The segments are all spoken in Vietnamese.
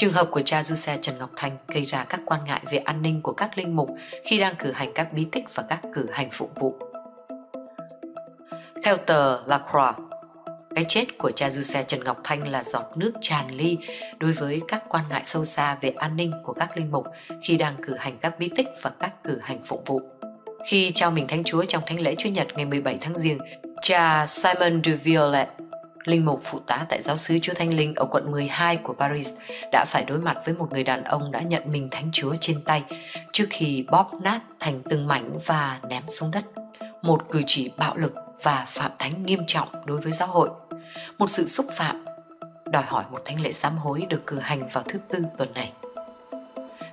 Trường hợp của cha Du Xe Trần Ngọc Thanh gây ra các quan ngại về an ninh của các linh mục khi đang cử hành các bí tích và các cử hành phục vụ. Theo tờ La Croix, cái chết của cha Du Xe Trần Ngọc Thanh là giọt nước tràn ly đối với các quan ngại sâu xa về an ninh của các linh mục khi đang cử hành các bí tích và các cử hành phục vụ. Khi trao mình thánh chúa trong thánh lễ Chúa Nhật ngày 17 tháng Giêng, cha Simon de Violet Linh mục phụ tá tại giáo sứ Chúa Thánh Linh ở quận 12 của Paris đã phải đối mặt với một người đàn ông đã nhận mình thánh chúa trên tay trước khi bóp nát thành từng mảnh và ném xuống đất. Một cử chỉ bạo lực và phạm thánh nghiêm trọng đối với giáo hội. Một sự xúc phạm đòi hỏi một thánh lễ sám hối được cử hành vào thứ tư tuần này.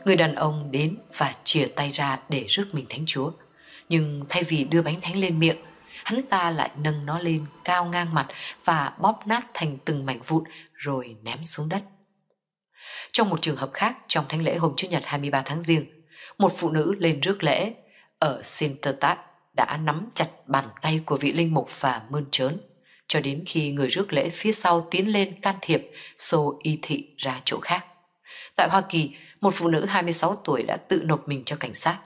Người đàn ông đến và chìa tay ra để rước mình thánh chúa. Nhưng thay vì đưa bánh thánh lên miệng, hắn ta lại nâng nó lên cao ngang mặt và bóp nát thành từng mảnh vụn rồi ném xuống đất. Trong một trường hợp khác, trong thánh lễ hôm Chủ nhật 23 tháng Giêng, một phụ nữ lên rước lễ ở Sintertat đã nắm chặt bàn tay của vị linh mục và mơn trớn, cho đến khi người rước lễ phía sau tiến lên can thiệp, xô y thị ra chỗ khác. Tại Hoa Kỳ, một phụ nữ 26 tuổi đã tự nộp mình cho cảnh sát.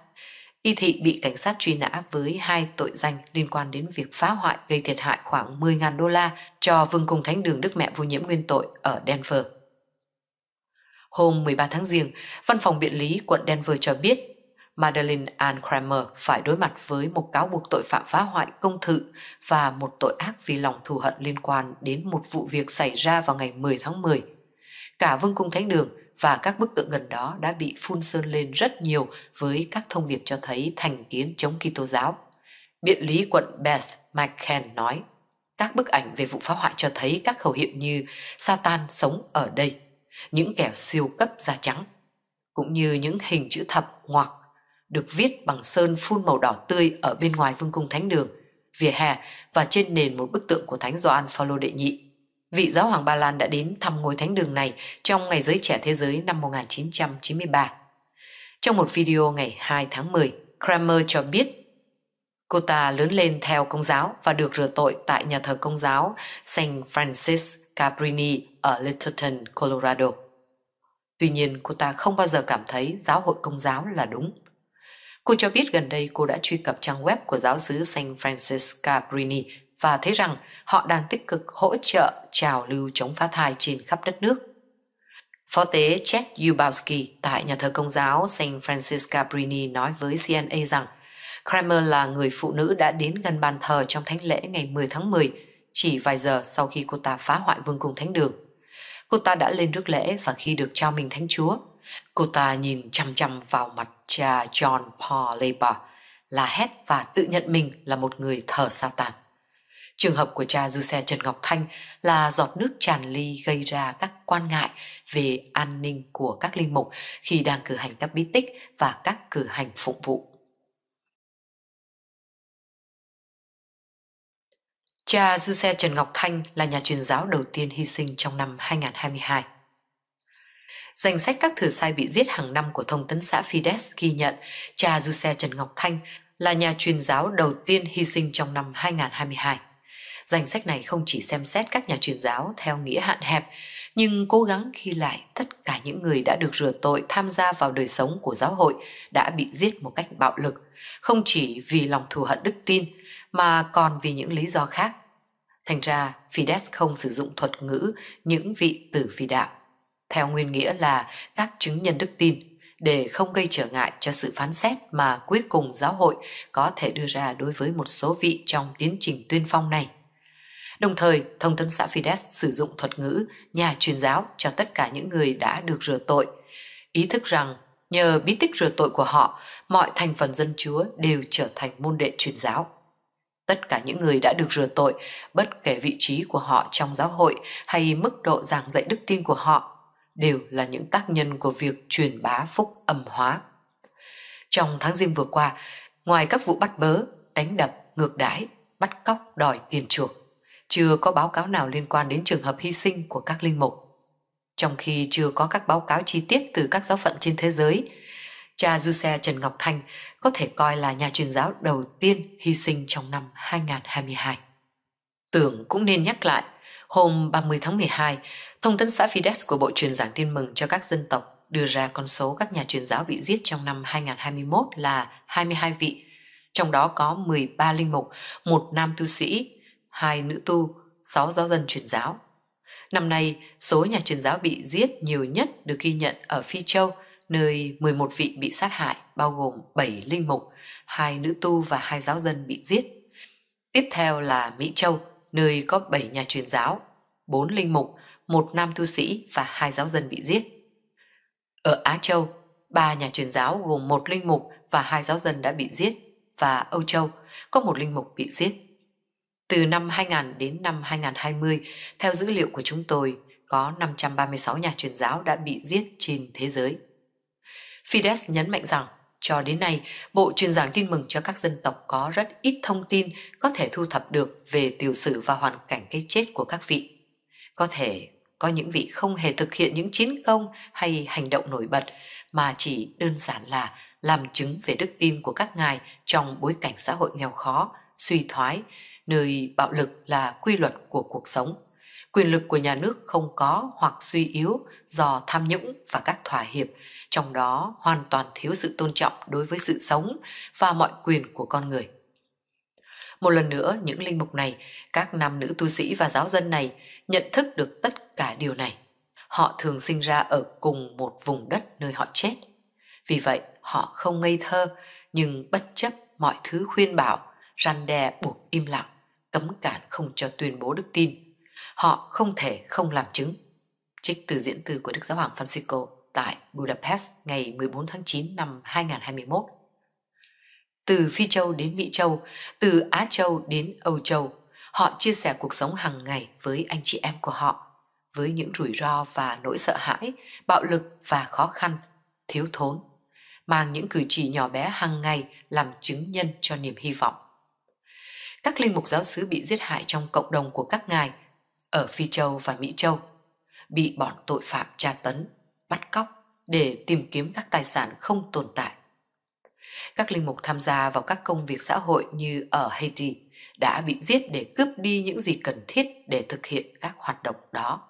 Y Thị bị cảnh sát truy nã với hai tội danh liên quan đến việc phá hoại gây thiệt hại khoảng 10.000 đô la cho Vương Cung Thánh Đường Đức Mẹ Vô Nhiễm Nguyên Tội ở Denver. Hôm 13 tháng Giêng, Văn phòng Biện lý quận Denver cho biết Madeleine Ann Kramer phải đối mặt với một cáo buộc tội phạm phá hoại công thự và một tội ác vì lòng thù hận liên quan đến một vụ việc xảy ra vào ngày 10 tháng 10. Cả Vương Cung Thánh Đường, và các bức tượng gần đó đã bị phun sơn lên rất nhiều với các thông điệp cho thấy thành kiến chống Kitô giáo. Biện lý quận Beth McCann nói, các bức ảnh về vụ phá hoại cho thấy các khẩu hiệu như Satan sống ở đây, những kẻ siêu cấp da trắng, cũng như những hình chữ thập ngoặc được viết bằng sơn phun màu đỏ tươi ở bên ngoài vương cung thánh đường, vỉa hè và trên nền một bức tượng của thánh Gioan Phaolô đệ nhị vị giáo hoàng Ba Lan đã đến thăm ngôi thánh đường này trong Ngày Giới Trẻ Thế Giới năm 1993. Trong một video ngày 2 tháng 10, Kramer cho biết cô ta lớn lên theo công giáo và được rửa tội tại nhà thờ công giáo St. Francis Cabrini ở Littleton, Colorado. Tuy nhiên, cô ta không bao giờ cảm thấy giáo hội công giáo là đúng. Cô cho biết gần đây cô đã truy cập trang web của giáo sứ St. Francis Cabrini và thấy rằng họ đang tích cực hỗ trợ trào lưu chống phá thai trên khắp đất nước. Phó tế Chet Yubowski tại nhà thờ Công giáo St. Francis Cabrini nói với CNA rằng Kramer là người phụ nữ đã đến gần bàn thờ trong thánh lễ ngày 10 tháng 10, chỉ vài giờ sau khi cô ta phá hoại vương cung thánh đường. Cô ta đã lên rước lễ và khi được trao mình thánh chúa, cô ta nhìn chăm chăm vào mặt cha John Paul Labour, là hét và tự nhận mình là một người thờ Satan. Trường hợp của cha Du Xe Trần Ngọc Thanh là giọt nước tràn ly gây ra các quan ngại về an ninh của các linh mục khi đang cử hành các bí tích và các cử hành phục vụ. Cha Du Xe Trần Ngọc Thanh là nhà truyền giáo đầu tiên hy sinh trong năm 2022. Danh sách các thử sai bị giết hàng năm của thông tấn xã Fides ghi nhận cha Du Xe Trần Ngọc Thanh là nhà truyền giáo đầu tiên hy sinh trong năm 2022. Danh sách này không chỉ xem xét các nhà truyền giáo theo nghĩa hạn hẹp, nhưng cố gắng ghi lại tất cả những người đã được rửa tội tham gia vào đời sống của giáo hội đã bị giết một cách bạo lực, không chỉ vì lòng thù hận đức tin mà còn vì những lý do khác. Thành ra, Fides không sử dụng thuật ngữ những vị tử phi đạo, theo nguyên nghĩa là các chứng nhân đức tin, để không gây trở ngại cho sự phán xét mà cuối cùng giáo hội có thể đưa ra đối với một số vị trong tiến trình tuyên phong này. Đồng thời, thông tấn xã Fidesz sử dụng thuật ngữ nhà truyền giáo cho tất cả những người đã được rửa tội. Ý thức rằng nhờ bí tích rửa tội của họ, mọi thành phần dân chúa đều trở thành môn đệ truyền giáo. Tất cả những người đã được rửa tội, bất kể vị trí của họ trong giáo hội hay mức độ giảng dạy đức tin của họ, đều là những tác nhân của việc truyền bá phúc âm hóa. Trong tháng riêng vừa qua, ngoài các vụ bắt bớ, đánh đập, ngược đãi, bắt cóc, đòi tiền chuộc, chưa có báo cáo nào liên quan đến trường hợp hy sinh của các linh mục. Trong khi chưa có các báo cáo chi tiết từ các giáo phận trên thế giới, cha Giuse Trần Ngọc Thanh có thể coi là nhà truyền giáo đầu tiên hy sinh trong năm 2022. Tưởng cũng nên nhắc lại, hôm 30 tháng 12, thông tấn xã Fides của Bộ truyền giảng tin mừng cho các dân tộc đưa ra con số các nhà truyền giáo bị giết trong năm 2021 là 22 vị, trong đó có 13 linh mục, một nam tu sĩ, hai nữ tu, sáu giáo dân truyền giáo. Năm nay, số nhà truyền giáo bị giết nhiều nhất được ghi nhận ở Phi Châu, nơi 11 vị bị sát hại, bao gồm 7 linh mục, hai nữ tu và hai giáo dân bị giết. Tiếp theo là Mỹ Châu, nơi có 7 nhà truyền giáo, 4 linh mục, một nam tu sĩ và hai giáo dân bị giết. Ở Á Châu, ba nhà truyền giáo gồm một linh mục và hai giáo dân đã bị giết, và Âu Châu có một linh mục bị giết. Từ năm 2000 đến năm 2020, theo dữ liệu của chúng tôi, có 536 nhà truyền giáo đã bị giết trên thế giới. Fides nhấn mạnh rằng, cho đến nay, Bộ truyền giảng tin mừng cho các dân tộc có rất ít thông tin có thể thu thập được về tiểu sử và hoàn cảnh cái chết của các vị. Có thể có những vị không hề thực hiện những chiến công hay hành động nổi bật mà chỉ đơn giản là làm chứng về đức tin của các ngài trong bối cảnh xã hội nghèo khó, suy thoái, nơi bạo lực là quy luật của cuộc sống. Quyền lực của nhà nước không có hoặc suy yếu do tham nhũng và các thỏa hiệp, trong đó hoàn toàn thiếu sự tôn trọng đối với sự sống và mọi quyền của con người. Một lần nữa, những linh mục này, các nam nữ tu sĩ và giáo dân này nhận thức được tất cả điều này. Họ thường sinh ra ở cùng một vùng đất nơi họ chết. Vì vậy, họ không ngây thơ, nhưng bất chấp mọi thứ khuyên bảo, răn đe buộc im lặng cấm cản không cho tuyên bố đức tin. Họ không thể không làm chứng. Trích từ diễn từ của Đức Giáo hoàng Francisco tại Budapest ngày 14 tháng 9 năm 2021. Từ Phi Châu đến Mỹ Châu, từ Á Châu đến Âu Châu, họ chia sẻ cuộc sống hàng ngày với anh chị em của họ, với những rủi ro và nỗi sợ hãi, bạo lực và khó khăn, thiếu thốn, mang những cử chỉ nhỏ bé hàng ngày làm chứng nhân cho niềm hy vọng các linh mục giáo xứ bị giết hại trong cộng đồng của các ngài ở Phi Châu và Mỹ Châu, bị bọn tội phạm tra tấn, bắt cóc để tìm kiếm các tài sản không tồn tại. Các linh mục tham gia vào các công việc xã hội như ở Haiti đã bị giết để cướp đi những gì cần thiết để thực hiện các hoạt động đó,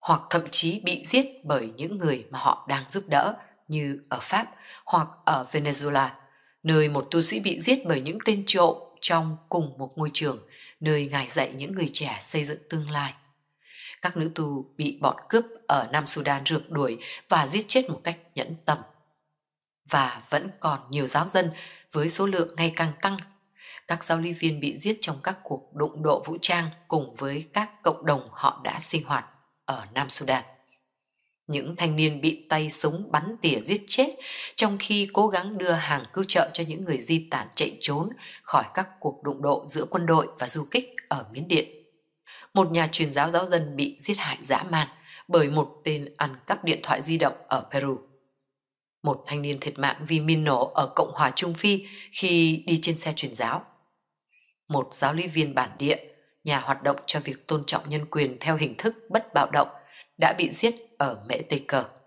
hoặc thậm chí bị giết bởi những người mà họ đang giúp đỡ như ở Pháp hoặc ở Venezuela, nơi một tu sĩ bị giết bởi những tên trộm trong cùng một ngôi trường nơi ngài dạy những người trẻ xây dựng tương lai. Các nữ tu bị bọn cướp ở Nam Sudan rượt đuổi và giết chết một cách nhẫn tâm. Và vẫn còn nhiều giáo dân với số lượng ngày càng tăng. Các giáo lý viên bị giết trong các cuộc đụng độ vũ trang cùng với các cộng đồng họ đã sinh hoạt ở Nam Sudan những thanh niên bị tay súng bắn tỉa giết chết trong khi cố gắng đưa hàng cứu trợ cho những người di tản chạy trốn khỏi các cuộc đụng độ giữa quân đội và du kích ở Miến Điện. Một nhà truyền giáo giáo dân bị giết hại dã man bởi một tên ăn cắp điện thoại di động ở Peru. Một thanh niên thiệt mạng vì min nổ ở Cộng hòa Trung Phi khi đi trên xe truyền giáo. Một giáo lý viên bản địa, nhà hoạt động cho việc tôn trọng nhân quyền theo hình thức bất bạo động đã bị giết ở Mễ Tây Cờ.